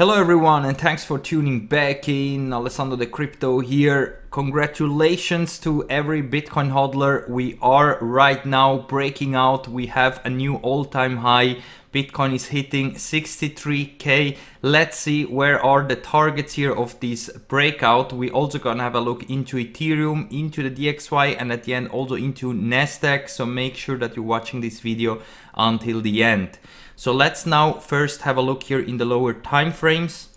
Hello everyone and thanks for tuning back in. Alessandro the Crypto here. Congratulations to every Bitcoin hodler. We are right now breaking out. We have a new all-time high Bitcoin is hitting 63k. Let's see where are the targets here of this breakout. We also gonna have a look into Ethereum, into the DXY and at the end also into Nasdaq. So make sure that you're watching this video until the end. So let's now first have a look here in the lower time frames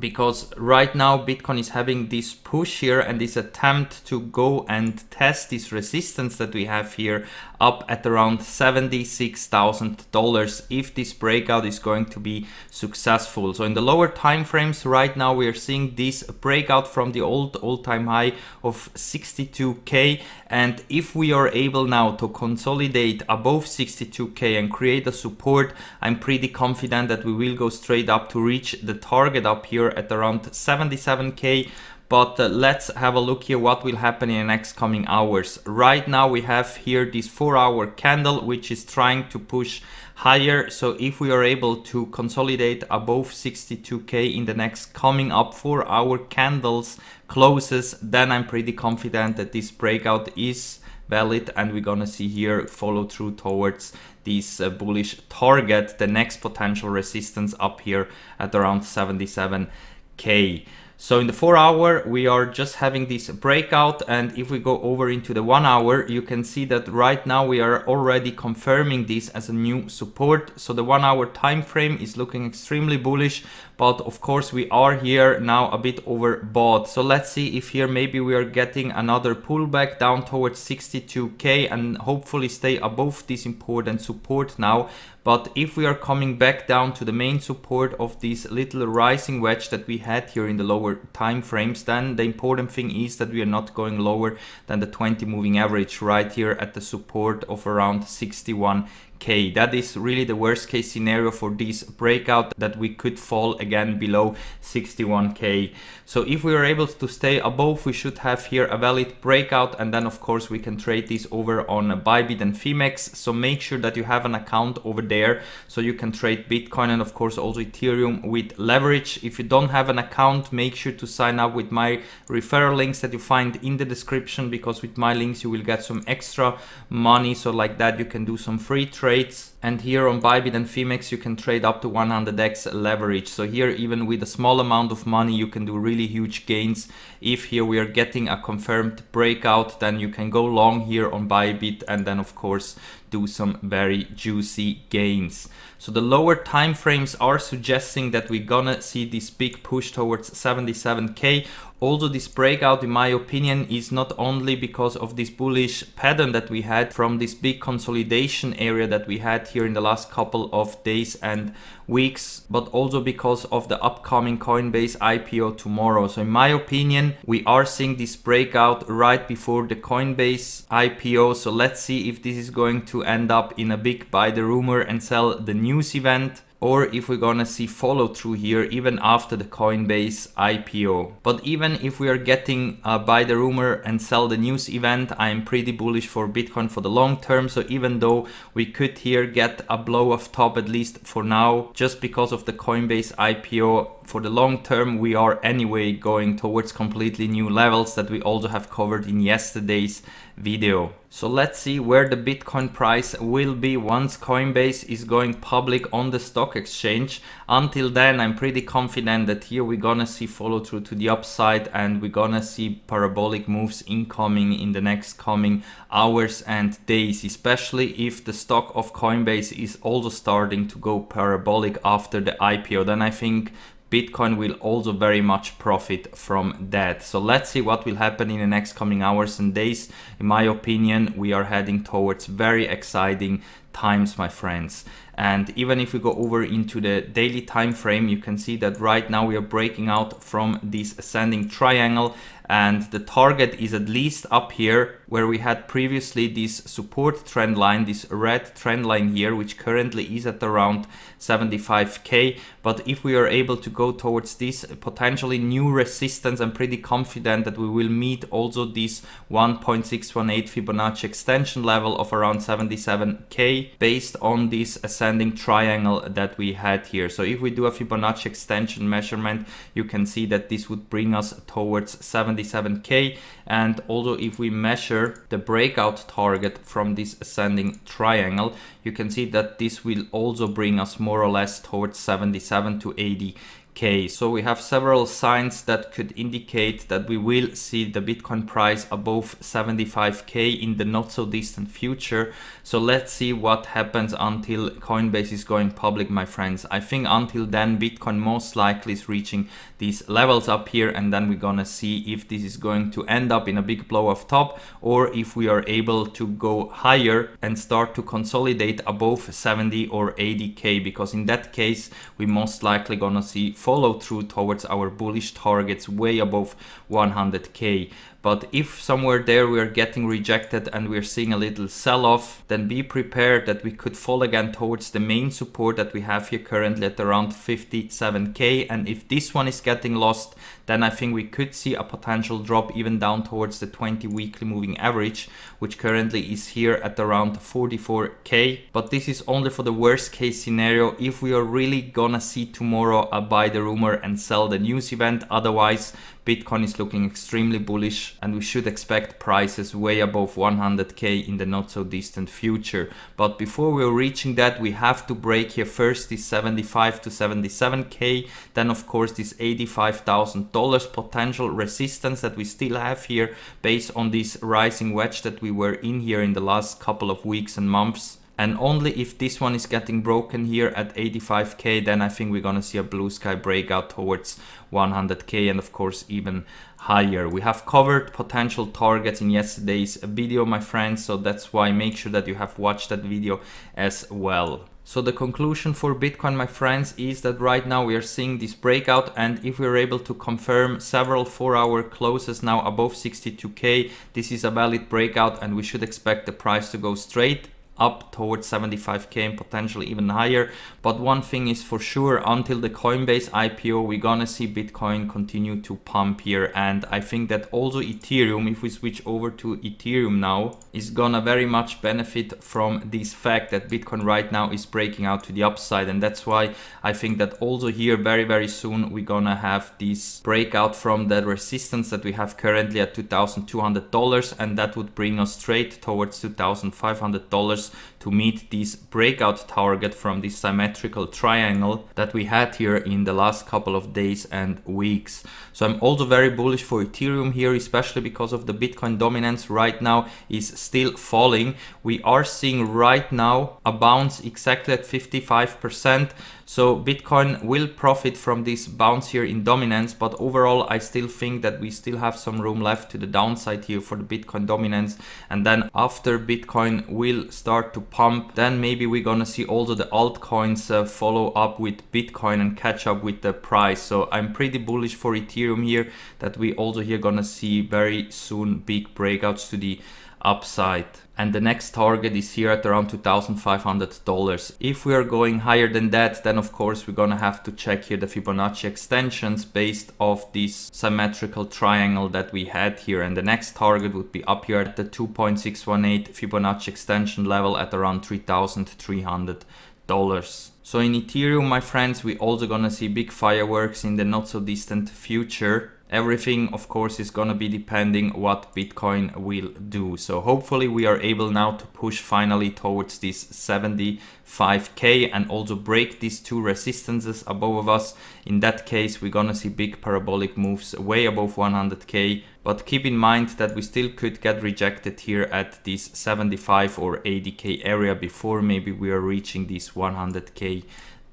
because right now Bitcoin is having this push here and this attempt to go and test this resistance that we have here up at around $76,000 if this breakout is going to be successful. So in the lower time frames right now we are seeing this breakout from the old all-time high of 62k and if we are able now to consolidate above 62k and create a support I'm pretty confident that we will go straight up to reach the target up here at around 77k but uh, let's have a look here what will happen in the next coming hours. Right now we have here this 4 hour candle which is trying to push higher so if we are able to consolidate above 62k in the next coming up 4 hour candles closes then I'm pretty confident that this breakout is valid and we're gonna see here follow through towards this uh, bullish target the next potential resistance up here at around 77k so in the four hour, we are just having this breakout. And if we go over into the one hour, you can see that right now we are already confirming this as a new support. So the one hour time frame is looking extremely bullish. But of course, we are here now a bit overbought. So let's see if here maybe we are getting another pullback down towards 62K and hopefully stay above this important support now but if we are coming back down to the main support of this little rising wedge that we had here in the lower time frames, then the important thing is that we are not going lower than the 20 moving average right here at the support of around 61 k. That is really the worst case scenario for this breakout that we could fall again below 61k. So if we are able to stay above, we should have here a valid breakout and then of course we can trade this over on Bybit and Femex. So make sure that you have an account over there so you can trade Bitcoin and of course also Ethereum with leverage. If you don't have an account, make sure to sign up with my referral links that you find in the description because with my links you will get some extra money. So like that you can do some free trade rates and here on Bybit and Femex, you can trade up to 100x leverage. So here, even with a small amount of money, you can do really huge gains. If here we are getting a confirmed breakout, then you can go long here on Bybit and then of course do some very juicy gains. So the lower time frames are suggesting that we're gonna see this big push towards 77k. Also this breakout in my opinion is not only because of this bullish pattern that we had from this big consolidation area that we had here in the last couple of days and weeks, but also because of the upcoming Coinbase IPO tomorrow. So in my opinion, we are seeing this breakout right before the Coinbase IPO. So let's see if this is going to end up in a big buy the rumor and sell the news event or if we're gonna see follow through here even after the Coinbase IPO. But even if we are getting uh, buy the rumor and sell the news event, I am pretty bullish for Bitcoin for the long term. So even though we could here get a blow of top at least for now, just because of the Coinbase IPO for the long term, we are anyway going towards completely new levels that we also have covered in yesterday's video. So let's see where the Bitcoin price will be once Coinbase is going public on the stock exchange. Until then, I'm pretty confident that here we're gonna see follow through to the upside and we're gonna see parabolic moves incoming in the next coming hours and days, especially if the stock of Coinbase is also starting to go parabolic after the IPO. Then I think Bitcoin will also very much profit from that. So let's see what will happen in the next coming hours and days. In my opinion, we are heading towards very exciting times, my friends. And even if we go over into the daily time frame, you can see that right now we are breaking out from this ascending triangle and the target is at least up here where we had previously this support trend line, this red trend line here, which currently is at around 75k. But if we are able to go towards this potentially new resistance, I'm pretty confident that we will meet also this 1.618 Fibonacci extension level of around 77k based on this ascending triangle that we had here. So if we do a Fibonacci extension measurement, you can see that this would bring us towards 70 77k and also if we measure the breakout target from this ascending triangle you can see that this will also bring us more or less towards 77 to 80 Okay, so we have several signs that could indicate that we will see the Bitcoin price above 75k in the not so distant future. So let's see what happens until Coinbase is going public, my friends. I think until then Bitcoin most likely is reaching these levels up here and then we're gonna see if this is going to end up in a big blow off top or if we are able to go higher and start to consolidate above 70 or 80k because in that case we most likely gonna see follow through towards our bullish targets way above 100k but if somewhere there we are getting rejected and we are seeing a little sell-off, then be prepared that we could fall again towards the main support that we have here currently at around 57k. And if this one is getting lost, then I think we could see a potential drop even down towards the 20 weekly moving average, which currently is here at around 44k. But this is only for the worst case scenario if we are really gonna see tomorrow a buy the rumor and sell the news event. Otherwise, Bitcoin is looking extremely bullish and we should expect prices way above 100k in the not so distant future. But before we're reaching that, we have to break here first this 75 to 77k, then of course this $85,000 potential resistance that we still have here based on this rising wedge that we were in here in the last couple of weeks and months and only if this one is getting broken here at 85k then I think we're gonna see a blue sky breakout towards 100k and of course even higher. We have covered potential targets in yesterday's video my friends so that's why make sure that you have watched that video as well. So the conclusion for Bitcoin, my friends, is that right now we are seeing this breakout and if we're able to confirm several four hour closes now above 62K, this is a valid breakout and we should expect the price to go straight up towards 75k and potentially even higher but one thing is for sure until the coinbase ipo we're gonna see bitcoin continue to pump here and i think that also ethereum if we switch over to ethereum now is gonna very much benefit from this fact that bitcoin right now is breaking out to the upside and that's why i think that also here very very soon we're gonna have this breakout from the resistance that we have currently at $2200 and that would bring us straight towards $2500 to meet this breakout target from this symmetrical triangle that we had here in the last couple of days and weeks. So I'm also very bullish for Ethereum here, especially because of the Bitcoin dominance right now is still falling. We are seeing right now a bounce exactly at 55%. So Bitcoin will profit from this bounce here in dominance, but overall I still think that we still have some room left to the downside here for the Bitcoin dominance. And then after Bitcoin will start to pump, then maybe we're gonna see also the altcoins uh, follow up with Bitcoin and catch up with the price. So I'm pretty bullish for Ethereum here that we also here gonna see very soon big breakouts to the upside and the next target is here at around $2,500. If we are going higher than that, then of course we're gonna have to check here the Fibonacci extensions based off this symmetrical triangle that we had here. And the next target would be up here at the 2.618 Fibonacci extension level at around $3,300. So in Ethereum, my friends, we also gonna see big fireworks in the not so distant future Everything of course is gonna be depending what Bitcoin will do. So hopefully we are able now to push finally towards this 75k and also break these two resistances above of us. In that case we're gonna see big parabolic moves way above 100k but keep in mind that we still could get rejected here at this 75 or 80k area before maybe we are reaching this 100k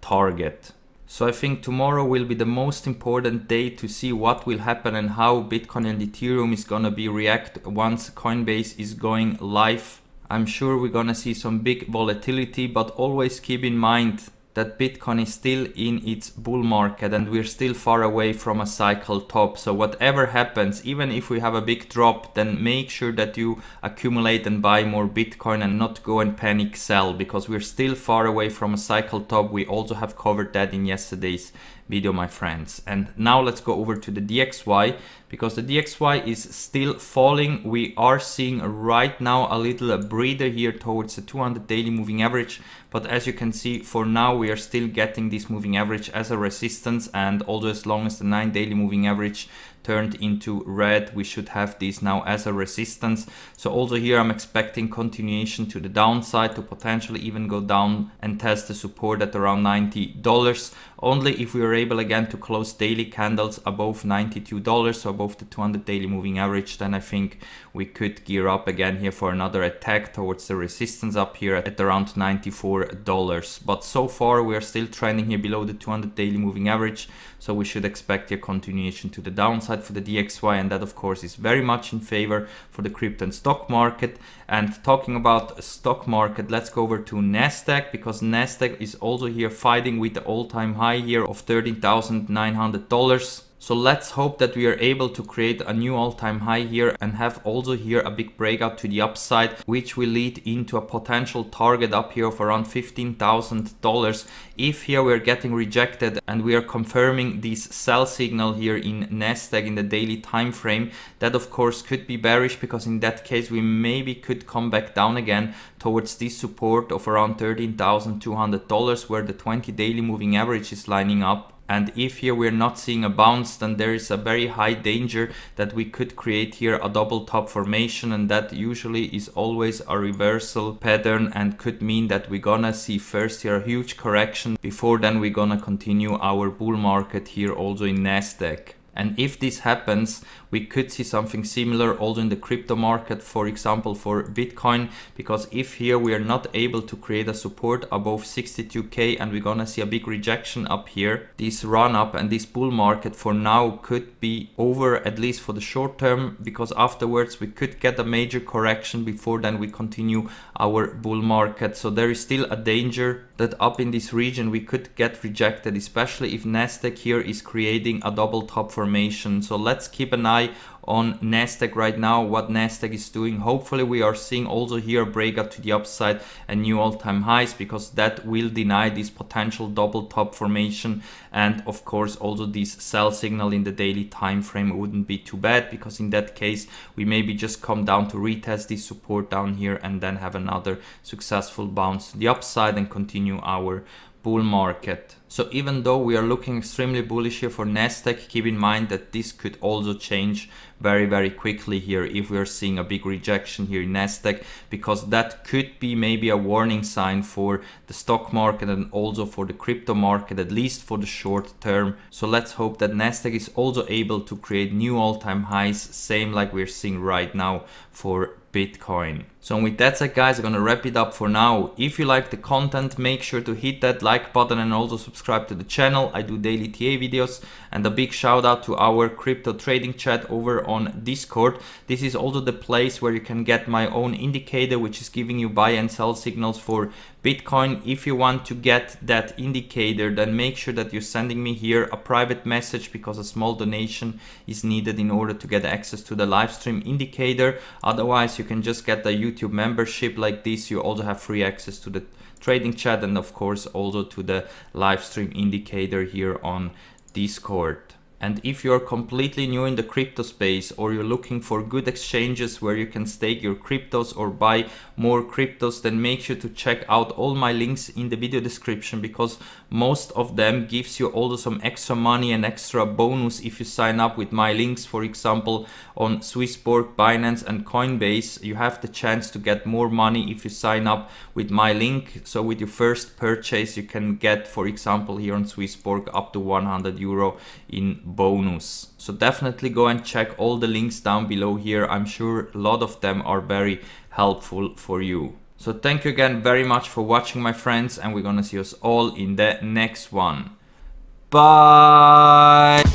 target. So I think tomorrow will be the most important day to see what will happen and how Bitcoin and Ethereum is gonna be react once Coinbase is going live. I'm sure we're gonna see some big volatility, but always keep in mind that Bitcoin is still in its bull market and we're still far away from a cycle top. So whatever happens, even if we have a big drop, then make sure that you accumulate and buy more Bitcoin and not go and panic sell because we're still far away from a cycle top. We also have covered that in yesterday's video, my friends. And now let's go over to the DXY because the DXY is still falling. We are seeing right now a little breather here towards the 200 daily moving average. But as you can see, for now, we are still getting this moving average as a resistance. And although as long as the nine daily moving average turned into red. We should have this now as a resistance. So also here I'm expecting continuation to the downside to potentially even go down and test the support at around $90. Only if we are able again to close daily candles above $92, so above the 200 daily moving average, then I think we could gear up again here for another attack towards the resistance up here at around $94. But so far we are still trending here below the 200 daily moving average. So we should expect a continuation to the downside downside for the DXY and that of course is very much in favor for the crypto and stock market. And talking about stock market, let's go over to Nasdaq because Nasdaq is also here fighting with the all-time high here of $13,900. So let's hope that we are able to create a new all-time high here and have also here a big breakout to the upside, which will lead into a potential target up here of around $15,000. If here we're getting rejected and we are confirming this sell signal here in Nasdaq in the daily time frame, that of course could be bearish because in that case we maybe could come back down again towards this support of around $13,200 where the 20 daily moving average is lining up and if here we're not seeing a bounce then there is a very high danger that we could create here a double top formation and that usually is always a reversal pattern and could mean that we're gonna see first here a huge correction before then we're gonna continue our bull market here also in Nasdaq. And if this happens, we could see something similar also in the crypto market, for example, for Bitcoin, because if here we are not able to create a support above 62K and we're gonna see a big rejection up here, this run up and this bull market for now could be over, at least for the short term, because afterwards we could get a major correction before then we continue our bull market. So there is still a danger that up in this region we could get rejected, especially if Nasdaq here is creating a double top for so let's keep an eye on Nasdaq right now, what Nasdaq is doing. Hopefully we are seeing also here a breakout to the upside and new all-time highs because that will deny this potential double top formation and of course also this sell signal in the daily time frame wouldn't be too bad because in that case we maybe just come down to retest this support down here and then have another successful bounce to the upside and continue our bull market. So even though we are looking extremely bullish here for Nasdaq, keep in mind that this could also change very, very quickly here if we are seeing a big rejection here in Nasdaq, because that could be maybe a warning sign for the stock market and also for the crypto market, at least for the short term. So let's hope that Nasdaq is also able to create new all-time highs, same like we're seeing right now for Bitcoin. So with that said guys, I'm gonna wrap it up for now. If you like the content, make sure to hit that like button and also subscribe to the channel. I do daily TA videos and a big shout out to our crypto trading chat over on Discord. This is also the place where you can get my own indicator, which is giving you buy and sell signals for Bitcoin. If you want to get that indicator, then make sure that you're sending me here a private message because a small donation is needed in order to get access to the live stream indicator. Otherwise, you can just get the YouTube membership like this. You also have free access to the trading chat and of course also to the live stream indicator here on Discord. And if you're completely new in the crypto space or you're looking for good exchanges where you can stake your cryptos or buy more cryptos, then make sure to check out all my links in the video description because most of them gives you also some extra money and extra bonus if you sign up with my links. For example, on Swissborg, Binance and Coinbase, you have the chance to get more money if you sign up with my link. So with your first purchase, you can get, for example, here on Swissborg up to 100 euro in bonus. So definitely go and check all the links down below here. I'm sure a lot of them are very helpful for you. So thank you again very much for watching my friends and we're gonna see us all in the next one. Bye!